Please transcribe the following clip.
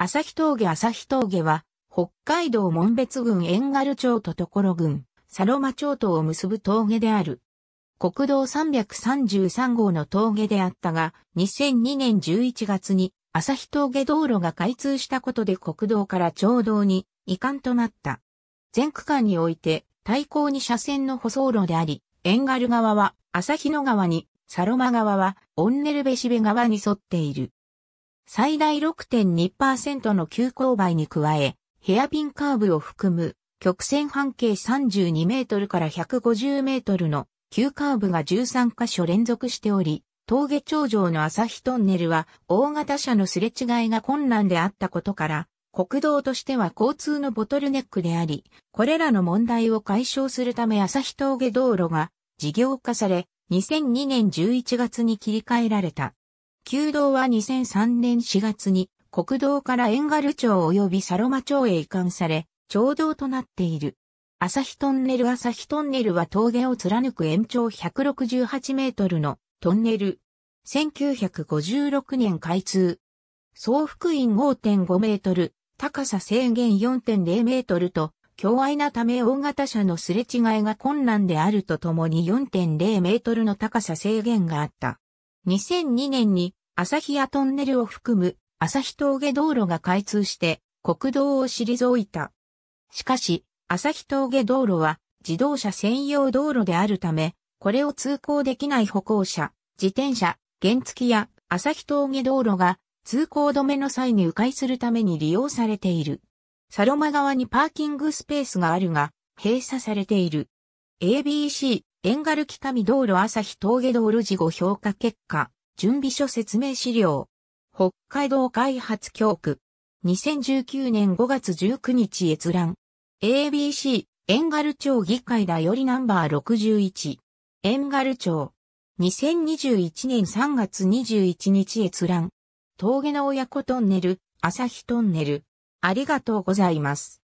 旭峠旭峠は、北海道門別郡遠軽町と所郡、サロマ町とを結ぶ峠である。国道333号の峠であったが、2002年11月に、旭峠道路が開通したことで国道から町道に移管となった。全区間において、対向に車線の舗装路であり、遠軽側は旭野川に、サロマ側はオンネルベシベ川に沿っている。最大6.2%の急勾配に加え、ヘアピンカーブを含む曲線半径32メートルから150メートルの急カーブが13箇所連続しており、峠頂上の朝日トンネルは大型車のすれ違いが困難であったことから、国道としては交通のボトルネックであり、これらの問題を解消するため朝日峠道路が事業化され、2002年11月に切り替えられた。旧道は2003年4月に国道から遠軽町及びサロマ町へ移管され、町道となっている。朝日トンネル朝日トンネルは峠を貫く延長168メートルのトンネル。1956年開通。総幅員5.5メートル、高さ制限4.0メートルと、強愛なため大型車のすれ違いが困難であるとともに4.0メートルの高さ制限があった。2002年に朝日屋トンネルを含む旭峠道路が開通して国道を退いた。しかし、旭峠道路は自動車専用道路であるため、これを通行できない歩行者、自転車、原付や旭峠道路が通行止めの際に迂回するために利用されている。サロマ側にパーキングスペースがあるが、閉鎖されている。ABC、エンガル北見道路朝日峠道路事後評価結果。準備書説明資料。北海道開発教区。2019年5月19日閲覧。ABC、遠軽町議会だよりナンバー61。遠軽町。2021年3月21日閲覧。峠の親子トンネル、朝日トンネル。ありがとうございます。